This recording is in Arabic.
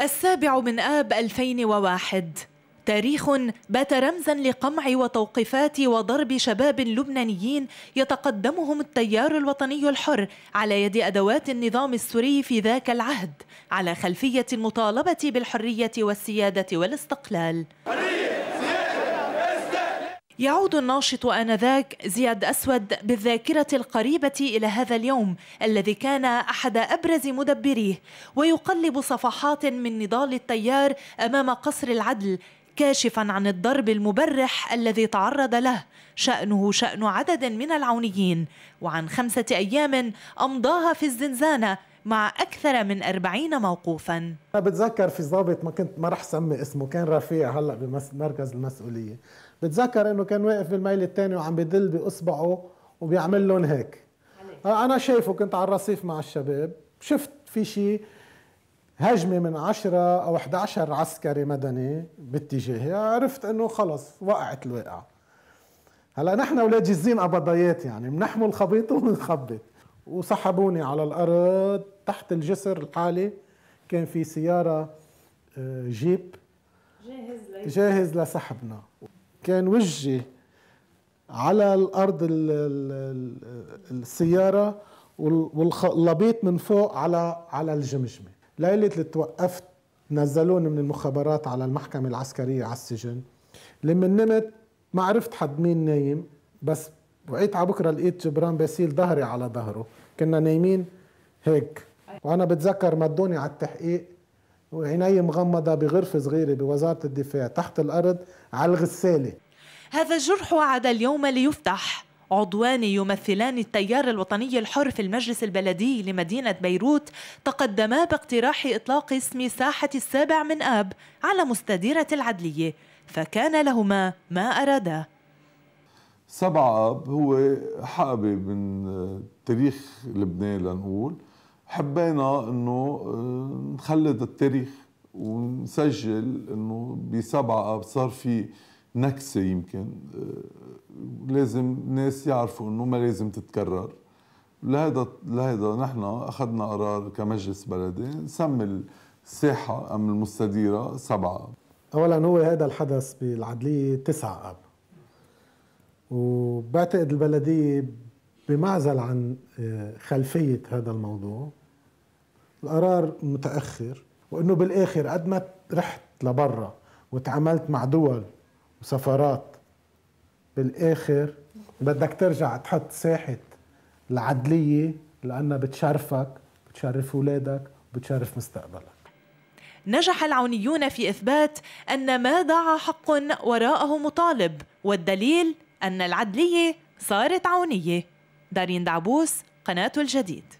السابع من آب 2001 تاريخ بات رمزا لقمع وتوقيفات وضرب شباب لبنانيين يتقدمهم التيار الوطني الحر على يد ادوات النظام السوري في ذاك العهد على خلفيه المطالبه بالحريه والسياده والاستقلال يعود الناشط آنذاك زياد أسود بالذاكرة القريبة إلى هذا اليوم الذي كان أحد أبرز مدبريه ويقلب صفحات من نضال التيار أمام قصر العدل كاشفا عن الضرب المبرح الذي تعرض له شأنه شأن عدد من العونيين وعن خمسة أيام أمضاها في الزنزانة مع أكثر من 40 موقوفا أنا بتذكر في ضابط ما كنت ما رح سمي اسمه كان رفيع هلأ بمركز المسؤولية بتذكر أنه كان واقف بالميل الثاني وعم بدل بإصبعه وبيعمل لهم هيك أنا شايفه كنت على الرصيف مع الشباب شفت في شيء هجمه من 10 او 11 عسكري مدني باتجاهي عرفت انه خلص وقعت الواقعه هلا نحن اولاد جزين قبضيات يعني بنحمل خبيط وبنخبط وسحبوني على الارض تحت الجسر الحالي كان في سياره آه، جيب جاهز جاهز لسحبنا كان وجهي على الارض السياره واللبيط من فوق على على الجمجمه ليله اللي توقفت نزلوني من المخابرات على المحكمه العسكريه على السجن لما نمت ما عرفت حد مين نايم بس وقيت على بكره لقيت جبران باسيل ظهري على ظهره كنا نايمين هيك وانا بتذكر مدوني على التحقيق وعيني مغمضة بغرفة صغيرة بوزارة الدفاع تحت الأرض على الغسالة هذا الجرح عاد اليوم ليفتح عضوان يمثلان التيار الوطني الحر في المجلس البلدي لمدينة بيروت تقدما باقتراح إطلاق اسم ساحة السابع من آب على مستديرة العدلية فكان لهما ما أرادا سبعة اب هو حقبه من تاريخ لبنان لنقول حبينا انه آه، نخلد التاريخ ونسجل انه بسبعة اب صار في نكسه يمكن آه، لازم الناس يعرفوا انه ما لازم تتكرر لهذا لهذا نحن اخذنا قرار كمجلس بلدي نسمي الساحه ام المستديره سبعه اولا هو هذا الحدث بالعدليه تسعه اب وبعتقد البلدية بمعزل عن آه، خلفية هذا الموضوع القرار متأخر وأنه بالآخر قد ما رحت لبرا وتعاملت مع دول وسفارات بالآخر بدك ترجع تحط ساحة العدلية لأنها بتشرفك بتشرف أولادك بتشرف مستقبلك نجح العونيون في إثبات أن ما دعا حق وراءه مطالب والدليل أن العدلية صارت عونية دارين دعبوس قناة الجديد